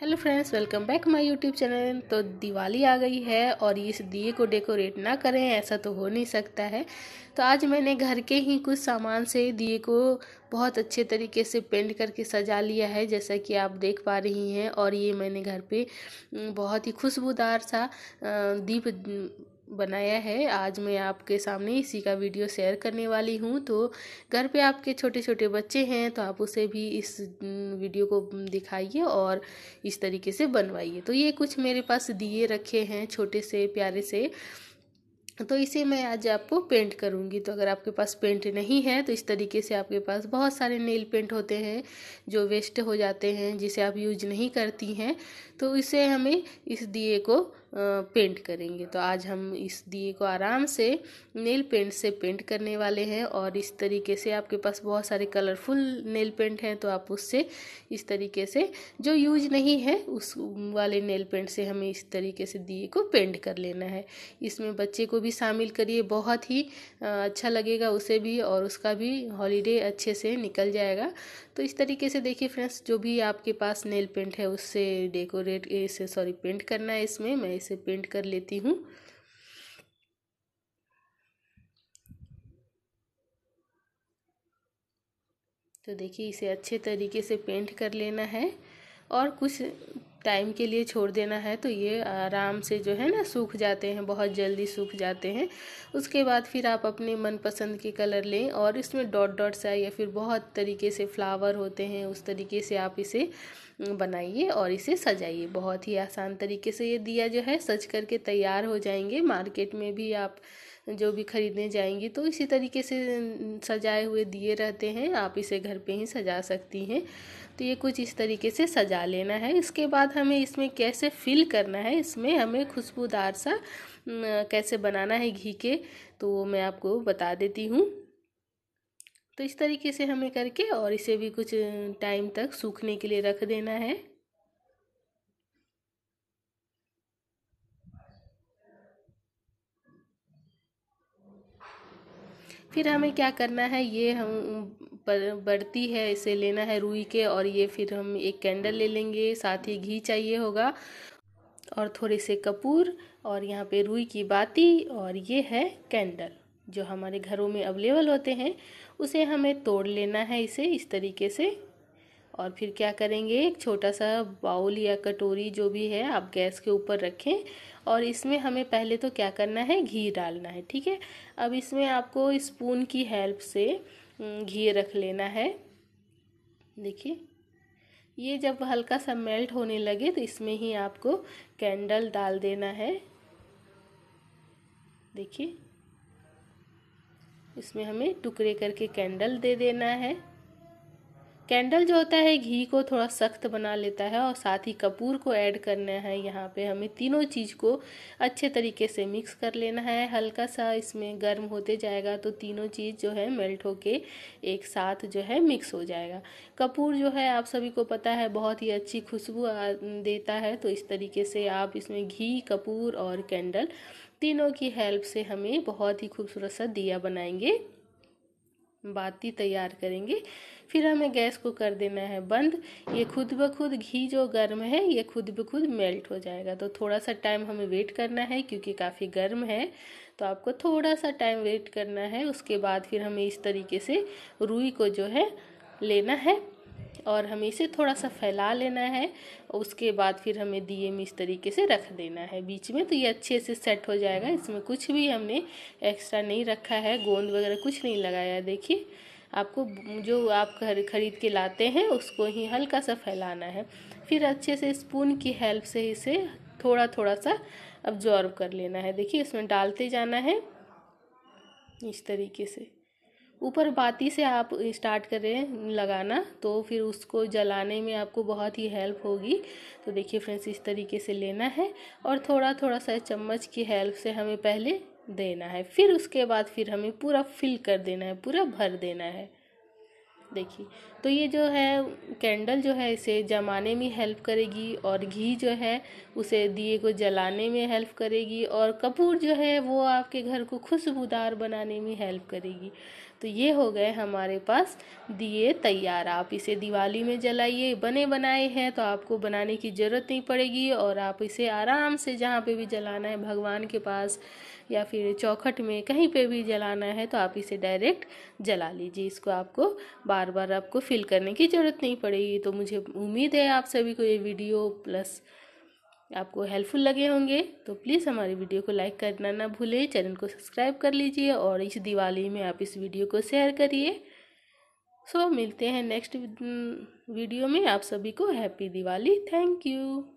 hello friends welcome back my YouTube channel तो दिवाली आ गई है और इस दिए को डेकोरेट ना करें ऐसा तो हो नहीं सकता है तो आज मैंने घर के ही कुछ सामान से दिए को बहुत अच्छे तरीके से पेंट करके सजा लिया है जैसा कि आप देख पा रही हैं और ये मैंने घर पे बहुत ही खुशबूदार सा दीप बनाया है आज मैं आपके सामने इसी का वीडियो शेयर करने वाली हूँ तो घर पे आपके छोटे छोटे बच्चे हैं तो आप उसे भी इस वीडियो को दिखाइए और इस तरीके से बनवाइए तो ये कुछ मेरे पास दिए रखे हैं छोटे से प्यारे से तो इसे मैं आज आपको पेंट करूँगी तो अगर आपके पास पेंट नहीं है तो इस तरीके से आपके पास बहुत सारे नेल पेंट होते हैं जो वेस्ट हो जाते हैं जिसे आप यूज नहीं करती हैं तो इसे हमें इस दिए को पेंट करेंगे तो आज हम इस दिए को आराम से नेल पेंट से पेंट करने वाले हैं और इस तरीके से आपके पास बहुत सारे कलरफुल नेल पेंट हैं तो आप उससे इस तरीके से जो यूज नहीं है उस वाले नेल पेंट से हमें इस तरीके से दिए को पेंट कर लेना है इसमें बच्चे को भी शामिल करिए बहुत ही अच्छा लगेगा उसे भी और उसका भी हॉलीडे अच्छे से निकल जाएगा तो इस तरीके से देखिए फ्रेंड्स जो भी आपके पास नेल पेंट है उससे डेकोरेट से सॉरी पेंट करना है इसमें मैं इस से पेंट कर लेती हूँ तो देखिए इसे अच्छे तरीके से पेंट कर लेना है और कुछ टाइम के लिए छोड़ देना है तो ये आराम से जो है ना सूख जाते हैं बहुत जल्दी सूख जाते हैं उसके बाद फिर आप अपने मनपसंद के कलर लें और इसमें डॉट डॉट सा या फिर बहुत तरीके से फ्लावर होते हैं उस तरीके से आप इसे बनाइए और इसे सजाइए बहुत ही आसान तरीके से ये दिया जो है सज करके तैयार हो जाएंगे मार्केट में भी आप जो भी खरीदने जाएंगी तो इसी तरीके से सजाए हुए दिए रहते हैं आप इसे घर पे ही सजा सकती हैं तो ये कुछ इस तरीके से सजा लेना है इसके बाद हमें इसमें कैसे फिल करना है इसमें हमें खुशबूदार सा कैसे बनाना है घी के तो वो मैं आपको बता देती हूँ तो इस तरीके से हमें करके और इसे भी कुछ टाइम तक सूखने के लिए रख देना है फिर हमें क्या करना है ये हम बढ़ती है इसे लेना है रुई के और ये फिर हम एक कैंडल ले लेंगे साथ ही घी चाहिए होगा और थोड़े से कपूर और यहाँ पे रुई की बाती और ये है कैंडल जो हमारे घरों में अवेलेबल होते हैं उसे हमें तोड़ लेना है इसे इस तरीके से और फिर क्या करेंगे एक छोटा सा बाउल या कटोरी जो भी है आप गैस के ऊपर रखें और इसमें हमें पहले तो क्या करना है घी डालना है ठीक है अब इसमें आपको स्पून की हेल्प से घी रख लेना है देखिए ये जब हल्का सा मेल्ट होने लगे तो इसमें ही आपको कैंडल डाल देना है देखिए इसमें हमें टुकड़े करके कैंडल दे देना है कैंडल जो होता है घी को थोड़ा सख्त बना लेता है और साथ ही कपूर को ऐड करना है यहाँ पे हमें तीनों चीज़ को अच्छे तरीके से मिक्स कर लेना है हल्का सा इसमें गर्म होते जाएगा तो तीनों चीज़ जो है मेल्ट होके एक साथ जो है मिक्स हो जाएगा कपूर जो है आप सभी को पता है बहुत ही अच्छी खुशबू देता है तो इस तरीके से आप इसमें घी कपूर और कैंडल तीनों की हेल्प से हमें बहुत ही खूबसूरत सा दिया बनाएंगे बाती तैयार करेंगे फिर हमें गैस को कर देना है बंद ये खुद ब खुद घी जो गर्म है ये खुद ब खुद मेल्ट हो जाएगा तो थोड़ा सा टाइम हमें वेट करना है क्योंकि काफ़ी गर्म है तो आपको थोड़ा सा टाइम वेट करना है उसके बाद फिर हमें इस तरीके से रुई को जो है लेना है और हमें इसे थोड़ा सा फैला लेना है उसके बाद फिर हमें दिए में इस तरीके से रख देना है बीच में तो ये अच्छे से सेट हो जाएगा इसमें कुछ भी हमने एक्स्ट्रा नहीं रखा है गोंद वगैरह कुछ नहीं लगाया देखिए आपको जो आप घर खरीद के लाते हैं उसको ही हल्का सा फैलाना है फिर अच्छे से स्पून की हेल्प से इसे थोड़ा थोड़ा सा अब्जॉर्व कर लेना है देखिए इसमें डालते जाना है इस तरीके से ऊपर बाती से आप स्टार्ट करें लगाना तो फिर उसको जलाने में आपको बहुत ही हेल्प होगी तो देखिए फ्रेंड्स इस तरीके से लेना है और थोड़ा थोड़ा सा चम्मच की हेल्प से हमें पहले देना है फिर उसके बाद फिर हमें पूरा फिल कर देना है पूरा भर देना है देखिए तो ये जो है कैंडल जो है इसे जमाने में हेल्प करेगी और घी जो है उसे दिए को जलाने में हेल्प करेगी और कपूर जो है वो आपके घर को खुशबूदार बनाने में हेल्प करेगी तो ये हो गए हमारे पास दिए तैयार आप इसे दिवाली में जलाइए बने बनाए हैं तो आपको बनाने की ज़रूरत नहीं पड़ेगी और आप इसे आराम से जहाँ पे भी जलाना है भगवान के पास या फिर चौखट में कहीं पे भी जलाना है तो आप इसे डायरेक्ट जला लीजिए इसको आपको बार बार आपको फिल करने की ज़रूरत नहीं पड़ेगी तो मुझे उम्मीद है आप सभी को ये वीडियो प्लस आपको हेल्पफुल लगे होंगे तो प्लीज़ हमारी वीडियो को लाइक करना ना भूलें चैनल को सब्सक्राइब कर लीजिए और इस दिवाली में आप इस वीडियो को शेयर करिए सो मिलते हैं नेक्स्ट वीडियो में आप सभी को हैप्पी दिवाली थैंक यू